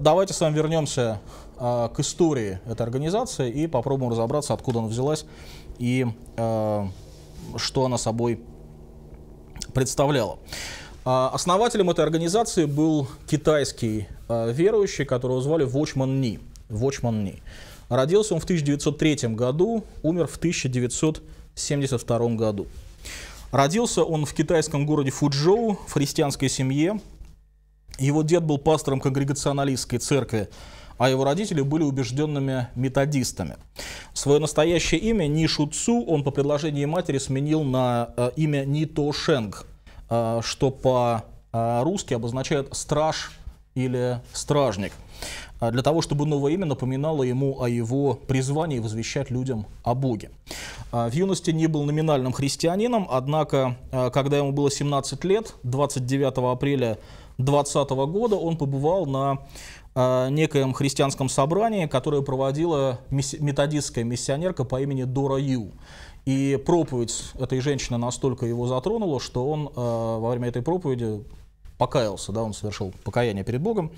давайте с вами вернемся а, к истории этой организации и попробуем разобраться, откуда она взялась и э, что она собой представляла. Э, основателем этой организации был китайский э, верующий, которого звали Вочман Ни. Вочман Ни. Родился он в 1903 году, умер в 1972 году. Родился он в китайском городе Фуджоу в христианской семье. Его дед был пастором конгрегационалистской церкви, а его родители были убежденными методистами. Свое настоящее имя Нишу Цу он по предложению матери сменил на э, имя Нито Шенг, э, что по-русски обозначает «страж» или «стражник», э, для того, чтобы новое имя напоминало ему о его призвании возвещать людям о Боге. Э, в юности не был номинальным христианином, однако, э, когда ему было 17 лет, 29 апреля 2020 года он побывал на э, некоем христианском собрании, которое проводила методистская миссионерка по имени Дора Ю. И проповедь этой женщины настолько его затронула, что он э, во время этой проповеди покаялся, да, он совершил покаяние перед Богом.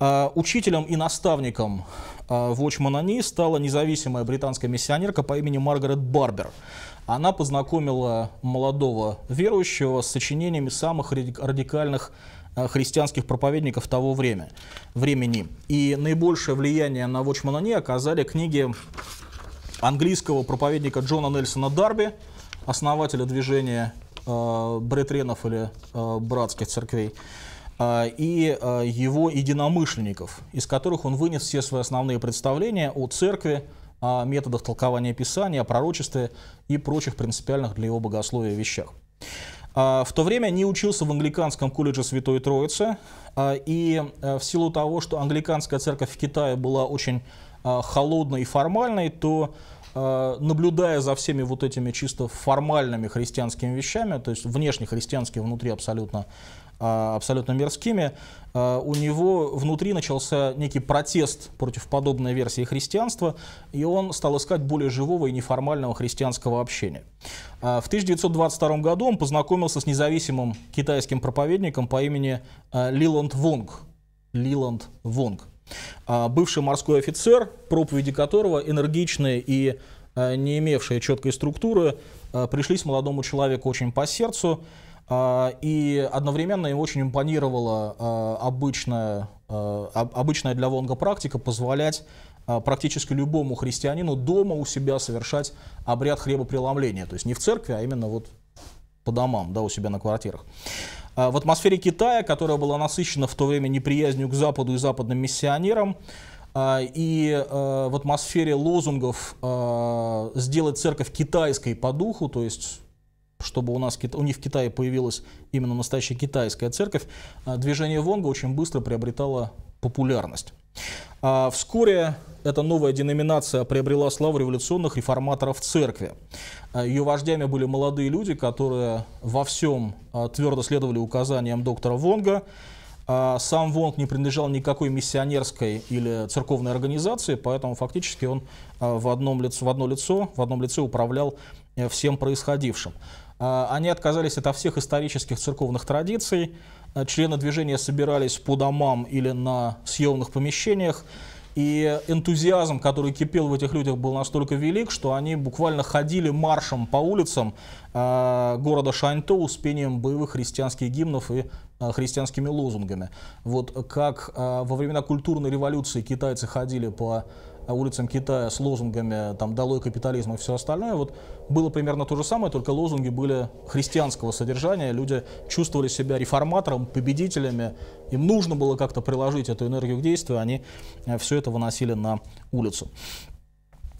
Э, учителем и наставником в Очманани стала независимая британская миссионерка по имени Маргарет Барбер. Она познакомила молодого верующего с сочинениями самых радикальных Э, христианских проповедников того время, времени. И наибольшее влияние на Вочманани оказали книги английского проповедника Джона Нельсона Дарби, основателя движения э, бретренов или э, братских церквей, э, и э, его единомышленников, из которых он вынес все свои основные представления о церкви, о методах толкования Писания, о пророчестве и прочих принципиальных для его богословия вещах. А, в то время не учился в англиканском колледже Святой Троицы, а, и а, в силу того, что англиканская церковь в Китае была очень холодной и формальной, то наблюдая за всеми вот этими чисто формальными христианскими вещами, то есть внешне христианские, внутри абсолютно а, абсолютно мерзкими, а, у него внутри начался некий протест против подобной версии христианства, и он стал искать более живого и неформального христианского общения. А, в 1922 году он познакомился с независимым китайским проповедником по имени Лиланд Вонг. Лиланд Вонг. Бывший морской офицер, проповеди которого энергичные и не имевшие четкой структуры, пришлись молодому человеку очень по сердцу. А, и одновременно им очень импонировала а, обычная, а, обычная для Вонга практика позволять практически любому христианину дома у себя совершать обряд хлебопреломления. То есть не в церкви, а именно вот по домам, да, у себя на квартирах. В атмосфере Китая, которая была насыщена в то время неприязнью к Западу и западным миссионерам, и в атмосфере лозунгов «сделать церковь китайской по духу», то есть чтобы у, нас, у них в Китае появилась именно настоящая китайская церковь, а, движение Вонга очень быстро приобретало популярность. А вскоре эта новая деноминация приобрела славу революционных реформаторов церкви. А, ее вождями были молодые люди, которые во всем а, твердо следовали указаниям доктора Вонга. Сам Вонг не принадлежал никакой миссионерской или церковной организации, поэтому фактически он в, одном лицо, в одно лицо, в одном лице управлял э, всем происходившим. А, они отказались от всех исторических церковных традиций. А, члены движения собирались по домам или на съемных помещениях. И энтузиазм, который кипел в этих людях, был настолько велик, что они буквально ходили маршем по улицам а, города Шаньтоу с пением боевых христианских гимнов и христианскими лозунгами. Вот как во времена культурной революции китайцы ходили по Э, улицам Китая с лозунгами там «Долой капитализм» и все остальное, вот было примерно то же самое, только лозунги были христианского содержания, люди чувствовали себя реформатором, победителями, им нужно было как-то приложить эту энергию к действию, они э, все это выносили на улицу.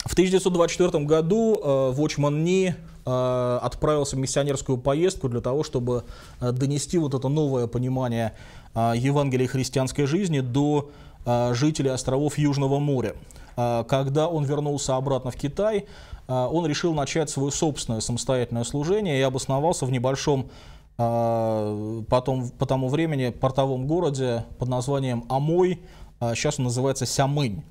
В 1924 году э, Вочман Ни э, отправился в миссионерскую поездку для того, чтобы э, донести вот это новое понимание э, Евангелия и христианской жизни до а, жителей островов Южного моря. А, когда он вернулся обратно в Китай, а, он решил начать свое собственное самостоятельное служение и обосновался в небольшом потом, по тому времени портовом городе под названием Амой, сейчас он называется Сямынь.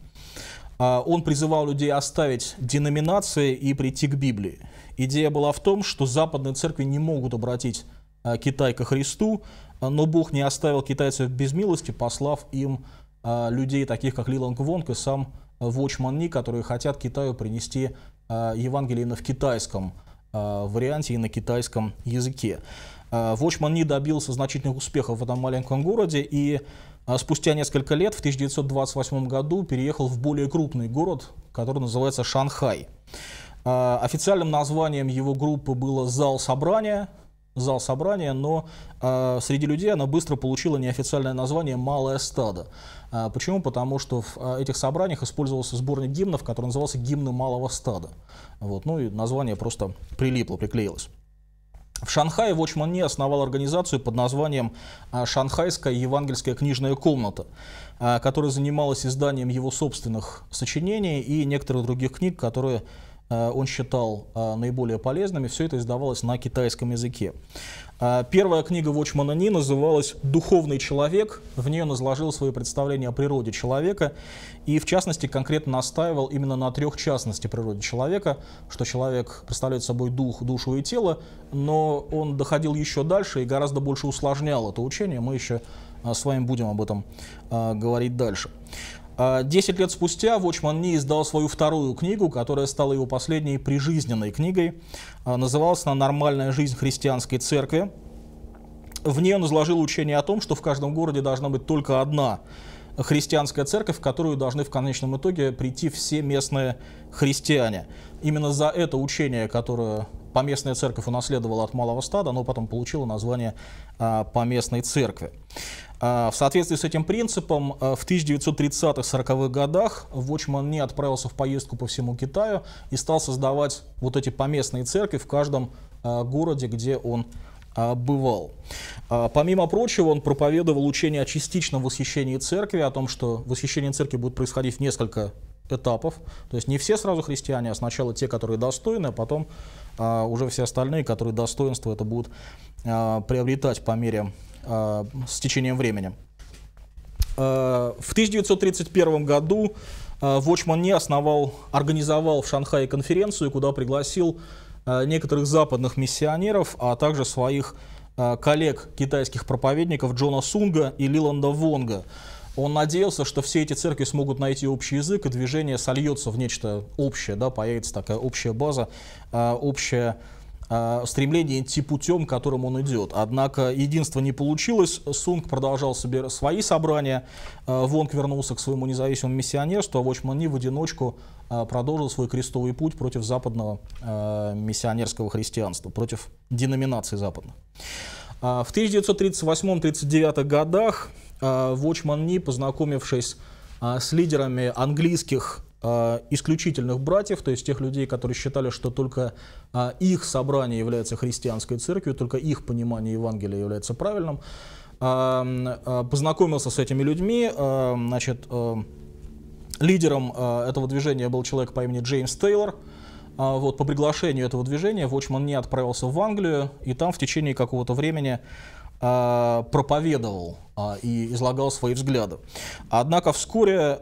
Он призывал людей оставить деноминации и прийти к Библии. Идея была в том, что западные церкви не могут обратить Китай ко Христу, но Бог не оставил китайцев без милости, послав им а, людей, таких как Лиланг Вонг и сам а, Вочман Ни, которые хотят Китаю принести а, Евангелие на в китайском варианте и на китайском языке. Вочман Ни добился значительных успехов в этом маленьком городе и спустя несколько лет, в 1928 году, переехал в более крупный город, который называется Шанхай. Официальным названием его группы было «Зал собрания», зал собрания, но э, среди людей она быстро получила неофициальное название «Малое стадо». А, почему? Потому что в а, этих собраниях использовался сборник гимнов, который назывался «Гимны малого стада». Вот, ну и название просто прилипло, приклеилось. В Шанхае Вочман Не основал организацию под названием а, «Шанхайская евангельская книжная комната», которая занималась изданием его собственных сочинений и некоторых других книг, которые Э, он считал э, наиболее полезными, все это издавалось на китайском языке. Э, первая книга Вочмана Ни называлась «Духовный человек». В нее он изложил свои представления о природе человека и, в частности, конкретно настаивал именно на трех частности природе человека, что человек представляет собой дух, душу и тело, но он доходил еще дальше и гораздо больше усложнял это учение. Мы еще с вами будем об этом говорить дальше. А, десять лет спустя Вочман Ни издал свою вторую книгу, которая стала его последней прижизненной книгой. А, называлась она «Нормальная жизнь христианской церкви». В ней он изложил учение о том, что в каждом городе должна быть только одна христианская церковь, в которую должны в конечном итоге прийти все местные христиане. Именно за это учение, которое поместная церковь унаследовала от малого стада, оно потом получило название а, поместной церкви. А, в соответствии с этим принципом а, в 1930-40-х годах Вочман не отправился в поездку по всему Китаю и стал создавать вот эти поместные церкви в каждом а, городе, где он бывал. Помимо прочего, он проповедовал учение о частичном восхищении церкви, о том, что восхищение церкви будет происходить в несколько этапов. То есть не все сразу христиане, а сначала те, которые достойны, а потом уже все остальные, которые достоинство это будут приобретать по мере Э, с течением времени. Э, в 1931 году Вочман э, не основал, организовал в Шанхае конференцию, куда пригласил некоторых западных миссионеров, а также своих коллег китайских проповедников Джона Сунга и Лиланда Вонга. Он надеялся, что все эти церкви смогут найти общий язык, и движение сольется в нечто общее, да, появится такая общая база, общая э, стремление идти путем, которым он идет. Однако единство не получилось, Сунг продолжал себе свои собрания, э, Вонг вернулся к своему независимому миссионерству, а Вочмани в одиночку а, продолжил свой крестовый путь против западного миссионерского христианства, против деноминации западных. В 1938-39 годах Вочман Ни, познакомившись с лидерами английских а, исключительных братьев, то есть тех людей, которые считали, что только а, их собрание является христианской церковью, только их понимание Евангелия является правильным. А, познакомился с этими людьми, значит, лидером этого движения был человек по имени Джеймс Тейлор, вот, по приглашению этого движения Вочман не отправился в Англию, и там в течение какого-то времени проповедовал а, и излагал свои взгляды. Однако вскоре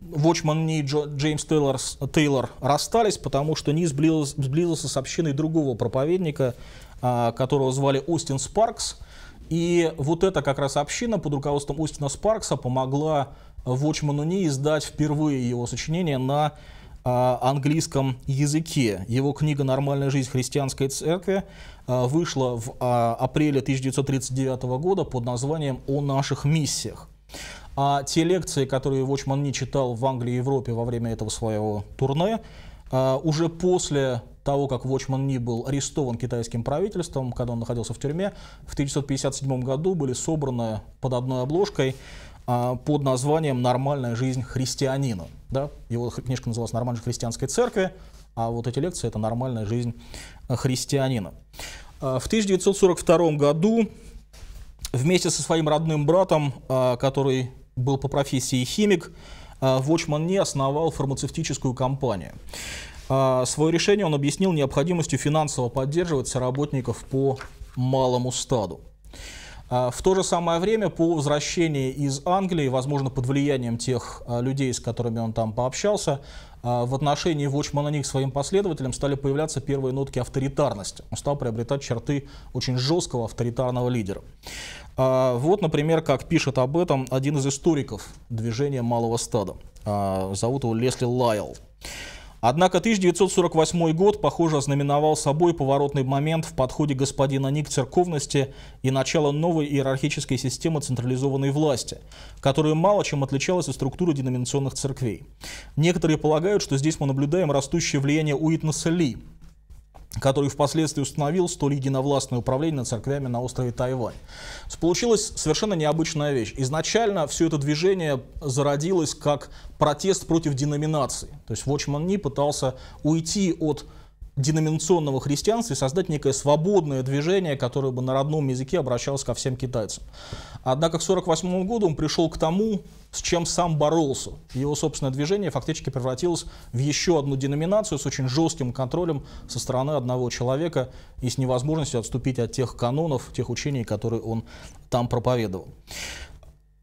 Вочман э, и Джеймс Тейлор, Тейлор расстались, потому что не сблизился, сблизился с общиной другого проповедника, а, которого звали Остин Спаркс. И вот эта как раз община под руководством Остина Спаркса помогла Вочману Ни издать впервые его сочинение на английском языке. Его книга «Нормальная жизнь христианской церкви» э, вышла в а, апреле 1939 года под названием «О наших миссиях». А те лекции, которые Вочман не читал в Англии и Европе во время этого своего турне, э, уже после того, как Вочман Ни был арестован китайским правительством, когда он находился в тюрьме, в 1957 году были собраны под одной обложкой а, под названием «Нормальная жизнь христианина». Да? Его книжка называлась «Нормальная христианской церкви», а вот эти лекции – это «Нормальная жизнь э, христианина». А, в 1942 году вместе со своим родным братом, а, который был по профессии химик, Вочман не основал фармацевтическую компанию. Свое решение он объяснил необходимостью финансово поддерживать работников по малому стаду. А, в то же самое время, по возвращении из Англии, возможно, под влиянием тех а, людей, с которыми он там пообщался, а, в отношении Watchman Ник своим последователям стали появляться первые нотки авторитарности. Он стал приобретать черты очень жесткого авторитарного лидера. Вот, например, как пишет об этом один из историков движения «Малого стада». Зовут его Лесли Лайл. Однако 1948 год, похоже, ознаменовал собой поворотный момент в подходе господина Ник к церковности и начало новой иерархической системы централизованной власти, которая мало чем отличалась от структуры деноминационных церквей. Некоторые полагают, что здесь мы наблюдаем растущее влияние Уитнеса Ли – который впоследствии установил столь единовластное управление над церквями на острове Тайвань. Получилась совершенно необычная вещь. Изначально все это движение зародилось как протест против деноминации. То есть Watchman Ни пытался уйти от деноминационного христианства и создать некое свободное движение, которое бы на родном языке обращалось ко всем китайцам. Однако к 1948 году он пришел к тому, с чем сам боролся. Его собственное движение фактически превратилось в еще одну деноминацию с очень жестким контролем со стороны одного человека и с невозможностью отступить от тех канонов, тех учений, которые он там проповедовал.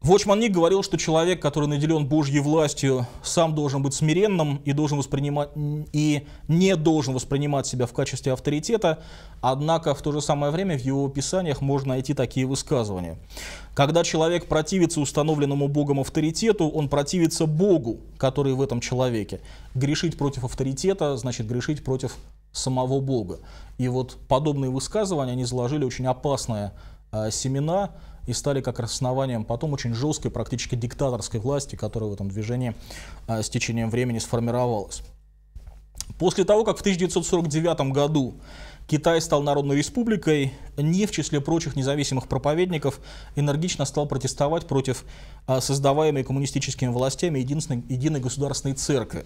Вочман говорил, что человек, который наделен Божьей властью, сам должен быть смиренным и, должен воспринимать, и не должен воспринимать себя в качестве авторитета, однако в то же самое время в его писаниях можно найти такие высказывания. Когда человек противится установленному Богом авторитету, он противится Богу, который в этом человеке. Грешить против авторитета значит грешить против самого Бога. И вот подобные высказывания они заложили очень опасные э, семена, и стали как раз основанием потом очень жесткой, практически диктаторской власти, которая в этом движении а, с течением времени сформировалась. После того, как в 1949 году Китай стал народной республикой, не в числе прочих независимых проповедников энергично стал протестовать против а, создаваемой коммунистическими властями единственной, единой государственной церкви.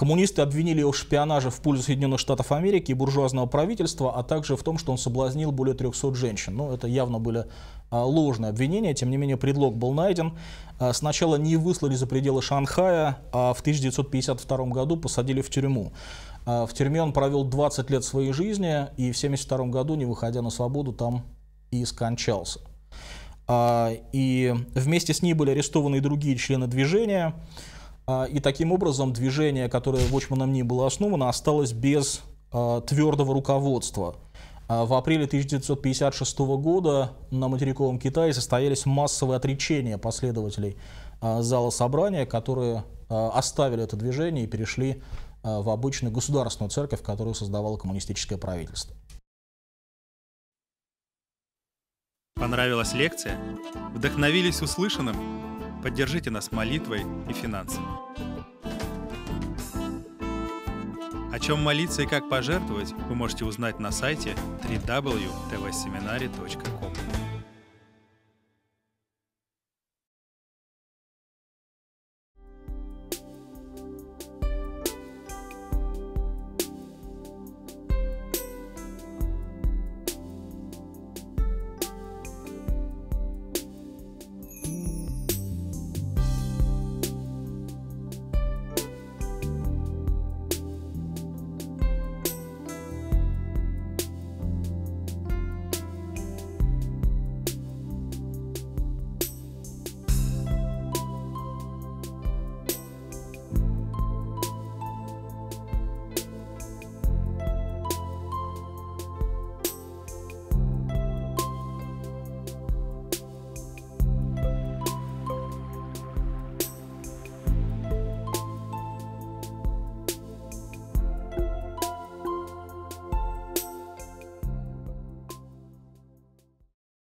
Коммунисты обвинили его в шпионаже в пользу Соединенных Штатов Америки и буржуазного правительства, а также в том, что он соблазнил более 300 женщин. Ну, это явно были а, ложные обвинения, тем не менее предлог был найден. А, сначала не выслали за пределы Шанхая, а в 1952 году посадили в тюрьму. А, в тюрьме он провел 20 лет своей жизни и в 1972 году, не выходя на свободу, там и скончался. И вместе с ней были арестованы и другие члены движения. А, и таким образом движение, которое Вочманом не было основано, осталось без а, твердого руководства. А, в апреле 1956 года на материковом Китае состоялись массовые отречения последователей зала собрания, которые оставили это движение и перешли в обычную государственную церковь, которую создавало коммунистическое правительство. Понравилась лекция? Вдохновились услышанным? Поддержите нас молитвой и финансами. О чем молиться и как пожертвовать, вы можете узнать на сайте www.tvseminary.com.